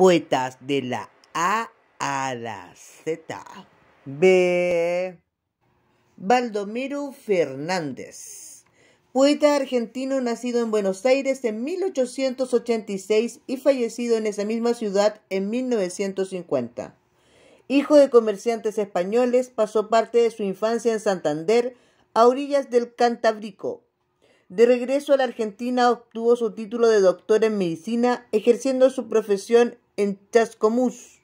poetas de la A a la Z. B. Baldomero Fernández. Poeta argentino nacido en Buenos Aires en 1886 y fallecido en esa misma ciudad en 1950. Hijo de comerciantes españoles, pasó parte de su infancia en Santander, a orillas del Cantábrico. De regreso a la Argentina obtuvo su título de doctor en medicina, ejerciendo su profesión en Chascomús.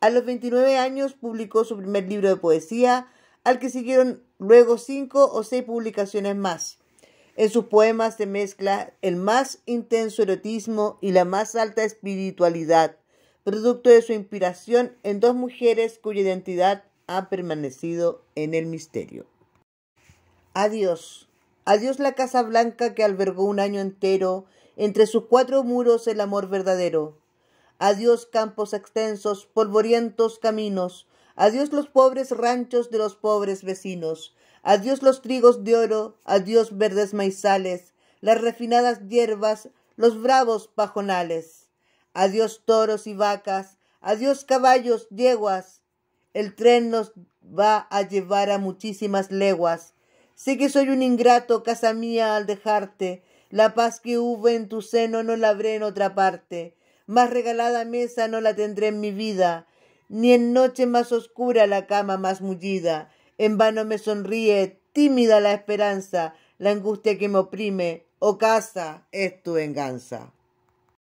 A los 29 años publicó su primer libro de poesía, al que siguieron luego cinco o seis publicaciones más. En sus poemas se mezcla el más intenso erotismo y la más alta espiritualidad, producto de su inspiración en dos mujeres cuya identidad ha permanecido en el misterio. Adiós. Adiós la Casa Blanca que albergó un año entero entre sus cuatro muros el amor verdadero adiós campos extensos, polvorientos caminos, adiós los pobres ranchos de los pobres vecinos, adiós los trigos de oro, adiós verdes maizales, las refinadas hierbas, los bravos pajonales, adiós toros y vacas, adiós caballos, yeguas, el tren nos va a llevar a muchísimas leguas. Sé que soy un ingrato, casa mía, al dejarte, la paz que hubo en tu seno no la habré en otra parte. Más regalada mesa no la tendré en mi vida, ni en noche más oscura la cama más mullida. En vano me sonríe, tímida la esperanza, la angustia que me oprime, oh, casa, es tu venganza.